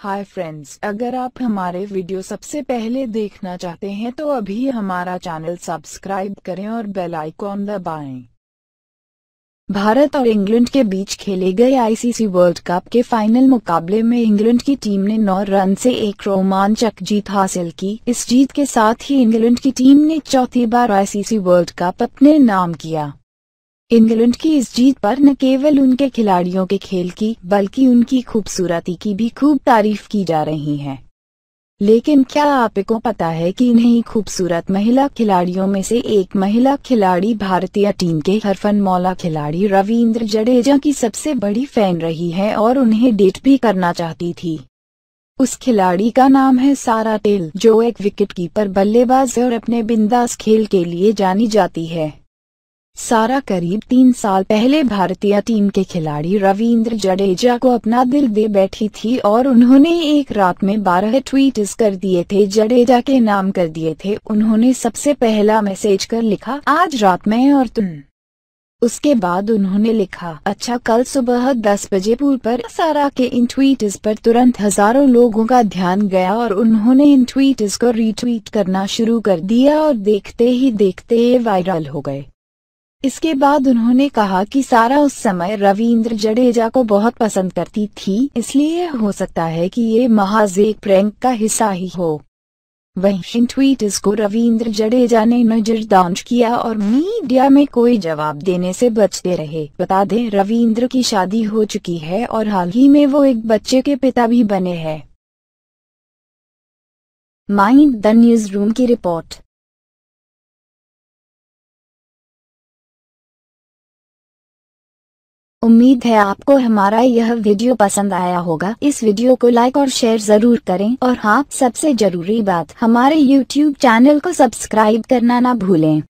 Hi friends अगर आप हमारे वीडियो सबसे पहले देखना चाहते हैं तो अभी हमारा चैनल सब्सक्राइब करें और बेल आइकॉन दबाएं। भारत और इंग्लैंड के बीच खेले गए आईसीसी वर्ल्ड कप के फाइनल मुकाबले में इंग्लैंड की टीम ने 9 रन से एक रोमांचक जीत हासिल की इस जीत के साथ ही इंग्लैंड की टीम ने चौथी बार आईसीसी वर्ल्ड कप अपने नाम किया इंग्लैंड की इस जीत पर न केवल उनके खिलाड़ियों के खेल की बल्कि उनकी खूबसूरती की भी खूब तारीफ की जा रही है लेकिन क्या आपको पता है कि इन्हीं खूबसूरत महिला खिलाड़ियों में से एक महिला खिलाड़ी भारतीय टीम के हरफन मौला खिलाड़ी रविंद्र जडेजा की सबसे बड़ी फैन रही है और उन्हें डेट भी करना चाहती थी उस खिलाड़ी का नाम है सारा टेल जो एक विकेटकीपर बल्लेबाज और अपने बिंदास खेल के लिए जानी जाती है सारा करीब तीन साल पहले भारतीय टीम के खिलाड़ी रविंद्र जडेजा को अपना दिल दे बैठी थी और उन्होंने एक रात में बारह ट्वीट कर दिए थे जडेजा के नाम कर दिए थे उन्होंने सबसे पहला मैसेज कर लिखा आज रात में और तुम उसके बाद उन्होंने लिखा अच्छा कल सुबह 10 बजे पूर्व पर सारा के इन ट्वीट पर तुरंत हजारों लोगों का ध्यान गया और उन्होंने इन ट्वीट को रीट्वीट करना शुरू कर दिया और देखते ही देखते वायरल हो गए इसके बाद उन्होंने कहा कि सारा उस समय रविंद्र जडेजा को बहुत पसंद करती थी इसलिए हो सकता है कि ये महाज एक प्रैंक का हिस्सा ही हो वहीं ट्वीट इसको रविंद्र जडेजा ने नजरदांश किया और मीडिया में कोई जवाब देने से बचते रहे बता दें रविंद्र की शादी हो चुकी है और हाल ही में वो एक बच्चे के पिता भी बने हैं माइंड द न्यूज रूम की रिपोर्ट उम्मीद है आपको हमारा यह वीडियो पसंद आया होगा इस वीडियो को लाइक और शेयर जरूर करें और हाँ सबसे जरूरी बात हमारे यूट्यूब चैनल को सब्सक्राइब करना ना भूलें